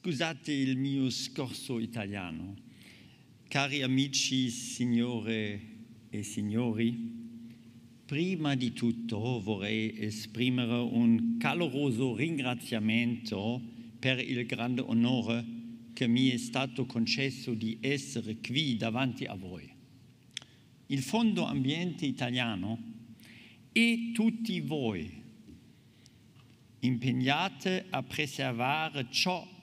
Scusate il mio scorso italiano. Cari amici, signore e signori, prima di tutto vorrei esprimere un caloroso ringraziamento per il grande onore che mi è stato concesso di essere qui davanti a voi. Il Fondo Ambiente Italiano e tutti voi impegnate a preservare ciò che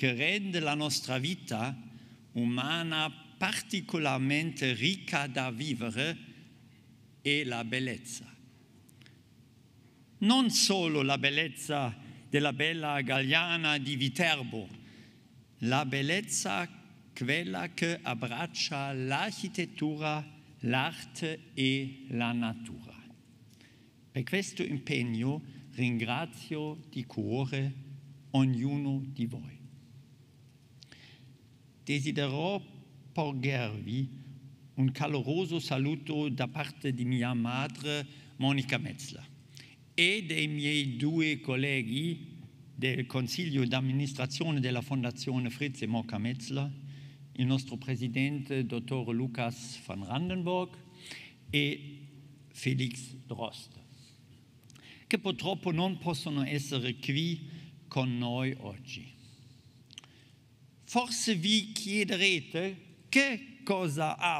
che rende la nostra vita umana particolarmente ricca da vivere è la bellezza. Non solo la bellezza della bella Galliana di Viterbo, la bellezza quella che abbraccia l'architettura, l'arte e la natura. Per questo impegno ringrazio di cuore ognuno di voi desidero porgervi un caloroso saluto da parte di mia madre Monica Metzler e dei miei due colleghi del Consiglio d'amministrazione della Fondazione Fritz e Mocca Metzler, il nostro presidente dottor Lucas van Randenburg e Felix Drost, che purtroppo non possono essere qui con noi oggi forse vi chiederete che cosa ha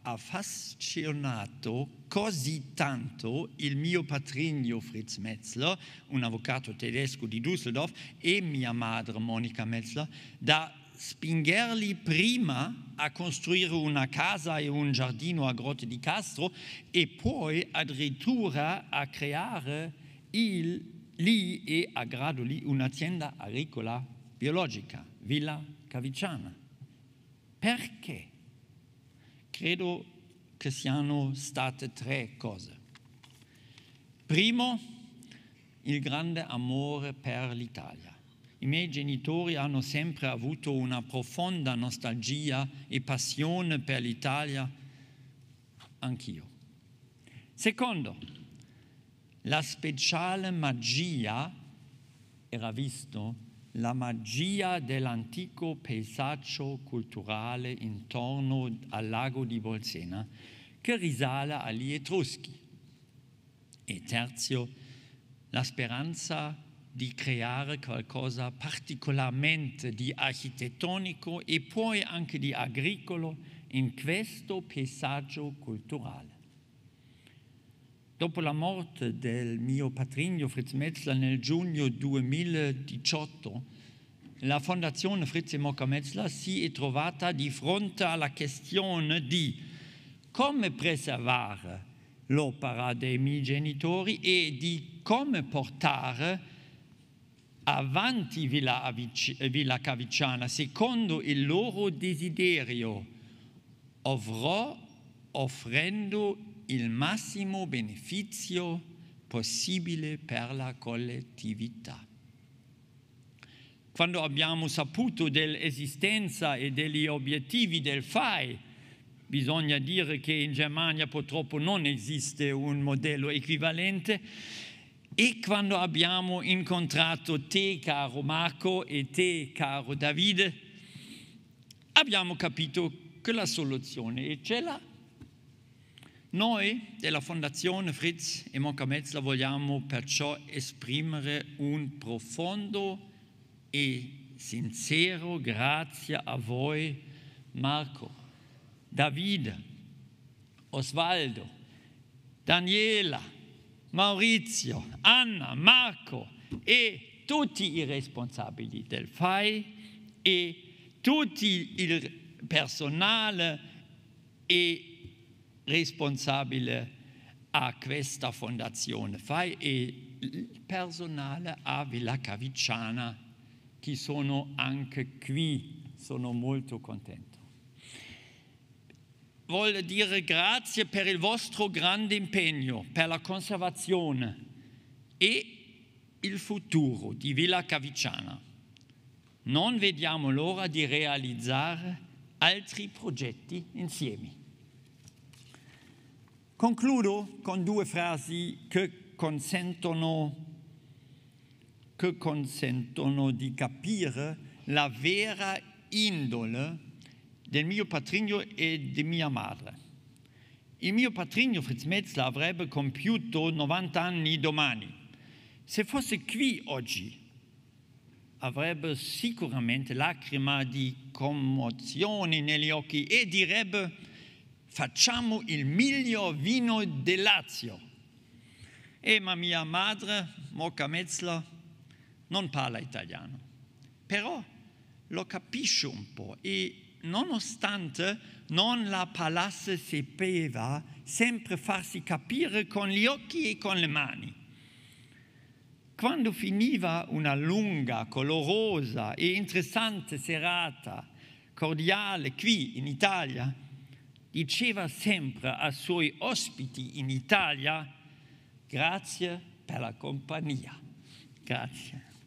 affascinato così tanto il mio patrigno Fritz Metzler, un avvocato tedesco di Düsseldorf, e mia madre Monica Metzler, da spingerli prima a costruire una casa e un giardino a Grotte di Castro e poi addirittura a creare il lì è a grado Gradoli un'azienda agricola biologica, Villa Cavicciana. Perché? Credo che siano state tre cose. Primo, il grande amore per l'Italia. I miei genitori hanno sempre avuto una profonda nostalgia e passione per l'Italia, anch'io. Secondo, la speciale magia, era visto, la magia dell'antico paesaggio culturale intorno al lago di Bolsena che risale agli Etruschi. E terzo, la speranza di creare qualcosa particolarmente di architettonico e poi anche di agricolo in questo paesaggio culturale. Dopo la morte del mio patrigno Fritz Metzler nel giugno 2018, la Fondazione Fritz e Mocca Metzler si è trovata di fronte alla questione di come preservare l'opera dei miei genitori e di come portare avanti Villa, Avic- Villa Cavicciana secondo il loro desiderio, ovvero offrendo il massimo beneficio possibile per la collettività. Quando abbiamo saputo dell'esistenza e degli obiettivi del FAI, bisogna dire che in Germania purtroppo non esiste un modello equivalente, e quando abbiamo incontrato te, caro Marco, e te, caro Davide, abbiamo capito che la soluzione è ce l'ha noi della Fondazione Fritz e Monca Moncamezla vogliamo perciò esprimere un profondo e sincero grazie a voi, Marco, Davide, Osvaldo, Daniela, Maurizio, Anna, Marco e tutti i responsabili del FAI e tutti il personale e responsabile a questa fondazione, fai il personale a Villa Cavicciana, che sono anche qui, sono molto contento. Voglio dire grazie per il vostro grande impegno per la conservazione e il futuro di Villa Cavicciana. Non vediamo l'ora di realizzare altri progetti insieme. Concludo con due frasi che consentono, che consentono di capire la vera indole del mio patrigno e di mia madre. Il mio patrigno Fritz Metzler avrebbe compiuto 90 anni domani. Se fosse qui oggi, avrebbe sicuramente lacrima di commozione negli occhi e direbbe facciamo il miglior vino del Lazio. E ma mia madre, Mocca Metzler, non parla italiano, però lo capisce un po' e nonostante non la palasse sapeva sempre farsi capire con gli occhi e con le mani. Quando finiva una lunga, colorosa e interessante serata cordiale qui in Italia, diceva sempre ai suoi ospiti in Italia grazie per la compagnia. Grazie.